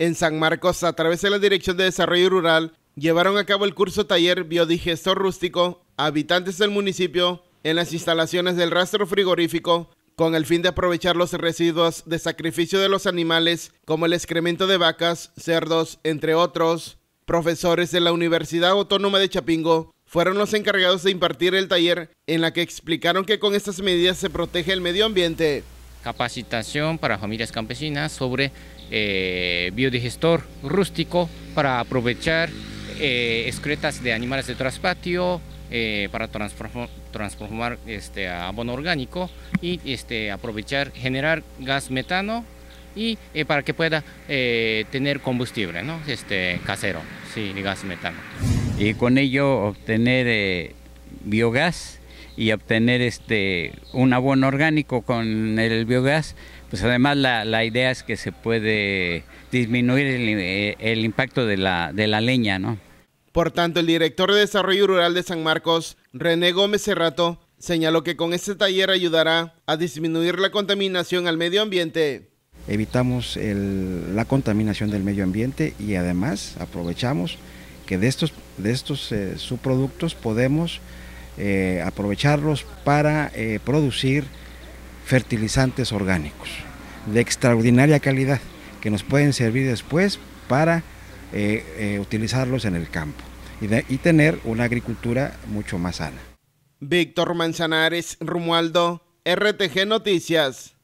En San Marcos, a través de la Dirección de Desarrollo Rural, llevaron a cabo el curso taller biodigestor rústico a habitantes del municipio en las instalaciones del rastro frigorífico con el fin de aprovechar los residuos de sacrificio de los animales como el excremento de vacas, cerdos, entre otros. Profesores de la Universidad Autónoma de Chapingo fueron los encargados de impartir el taller en la que explicaron que con estas medidas se protege el medio ambiente capacitación para familias campesinas sobre eh, biodigestor rústico para aprovechar eh, excretas de animales de traspatio eh, para transformar este abono orgánico y este, aprovechar, generar gas metano y para que pueda tener combustible este, casero, gas metano. Y con ello obtener biogás y obtener este un abono orgánico con el biogás, pues además la, idea es que se puede disminuir el, eh, impacto de la, leña, ¿no? Por tanto, el director de Desarrollo Rural de San Marcos, René Gómez Cerrato, señaló que con este taller ayudará a disminuir la contaminación al medio ambiente. Evitamos la contaminación del medio ambiente y además aprovechamos que de estos, de estos eh, subproductos podemos eh, aprovecharlos para eh, producir fertilizantes orgánicos de extraordinaria calidad que nos pueden servir después para eh, utilizarlos en el campo y, y tener una agricultura mucho más sana. Víctor Manzanares, Rumualdo, RTG Noticias.